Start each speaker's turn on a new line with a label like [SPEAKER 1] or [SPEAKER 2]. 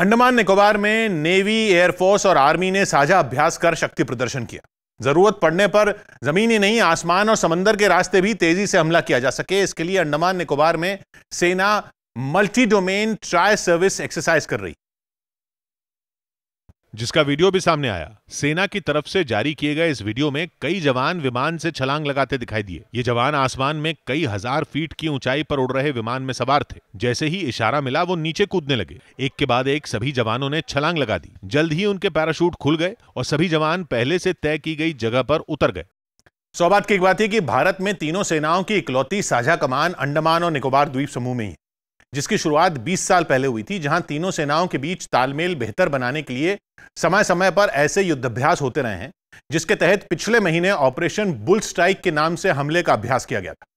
[SPEAKER 1] अंडमान निकोबार में navy air force और army ने साझा अभ्यास कर शक्ति प्रदर्शन किया जरूरत पड़ने पर जमीनी नहीं आसमान और समंदर के रास्ते भी तेजी से हमला किया जा सके इसके लिए अंडमान निकोबार में सेना multi domain tri service exercise कर रही जिसका वीडियो भी सामने आया सेना की तरफ से जारी किए गए इस वीडियो में कई जवान विमान से छलांग लगाते दिखाई दिए ये जवान आसमान में कई हजार फीट की ऊंचाई पर उड़ रहे विमान में सवार थे जैसे ही इशारा मिला वो नीचे कूदने लगे एक के बाद एक सभी जवानों ने छलांग लगा दी जल्द ही उनके पैराशूट खुल गए और सभी जवान पहले से तय की गई जगह पर उतर गए सौबात की एक बात है कि भारत में तीनों सेनाओं की इकलौती साझा कमान अंडमान और निकोबार द्वीप समूह में ही जिसकी शुरुआत 20 साल पहले हुई थी जहां तीनों सेनाओं के बीच तालमेल बेहतर बनाने के लिए समय समय पर ऐसे युद्धाभ्यास होते रहे हैं जिसके तहत पिछले महीने ऑपरेशन बुल स्ट्राइक के नाम से हमले का अभ्यास किया गया था